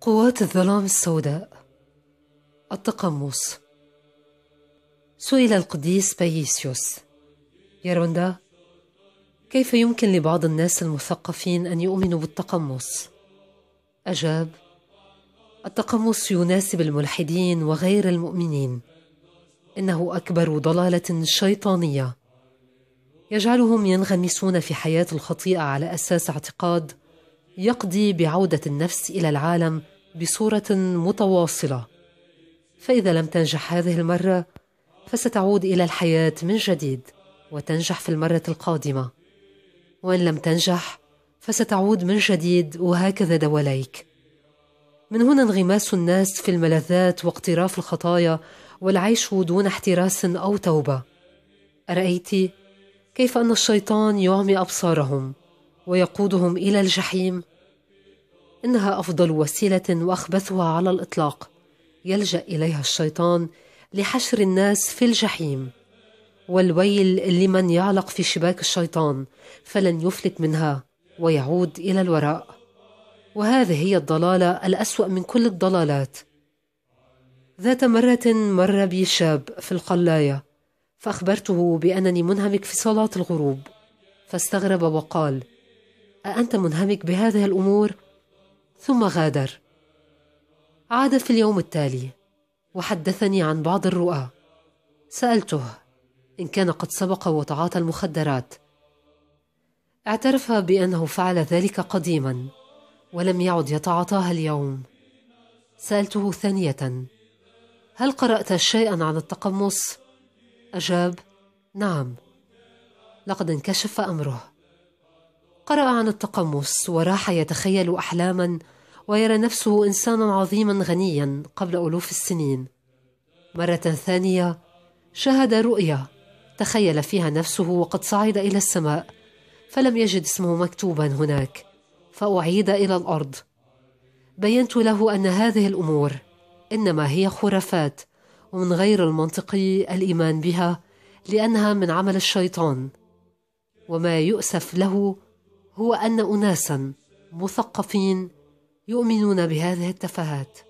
قوات الظلام السوداء التقمص سئل القديس بايسيوس يا روندا كيف يمكن لبعض الناس المثقفين أن يؤمنوا بالتقمص؟ أجاب التقمص يناسب الملحدين وغير المؤمنين إنه أكبر ضلالة شيطانية يجعلهم ينغمسون في حياة الخطيئة على أساس اعتقاد يقضي بعودة النفس إلى العالم بصورة متواصلة فإذا لم تنجح هذه المرة فستعود إلى الحياة من جديد وتنجح في المرة القادمة وإن لم تنجح فستعود من جديد وهكذا دواليك من هنا انغماس الناس في الملذات واقتراف الخطايا والعيش دون احتراس أو توبة أرأيت كيف أن الشيطان يعمي أبصارهم ويقودهم إلى الجحيم إنها أفضل وسيلة وأخبثها على الإطلاق يلجأ إليها الشيطان لحشر الناس في الجحيم والويل لمن يعلق في شباك الشيطان فلن يفلت منها ويعود إلى الوراء وهذه هي الضلالة الأسوأ من كل الضلالات ذات مرة مر بي شاب في القلاية فأخبرته بأنني منهمك في صلاة الغروب فاستغرب وقال أأنت منهمك بهذه الأمور؟ ثم غادر عاد في اليوم التالي وحدثني عن بعض الرؤى سألته إن كان قد سبق وتعاطى المخدرات اعترف بأنه فعل ذلك قديما ولم يعد يتعاطاها اليوم سألته ثانية هل قرأت شيئا عن التقمص؟ أجاب نعم لقد انكشف أمره قرأ عن التقمص وراح يتخيل أحلاما ويرى نفسه إنسانا عظيما غنيا قبل ألوف السنين مرة ثانية شاهد رؤيا تخيل فيها نفسه وقد صعد إلى السماء فلم يجد اسمه مكتوبا هناك فأعيد إلى الأرض بينت له أن هذه الأمور إنما هي خرافات ومن غير المنطقي الإيمان بها لأنها من عمل الشيطان وما يؤسف له هو أن أناسا مثقفين يؤمنون بهذه التفاهات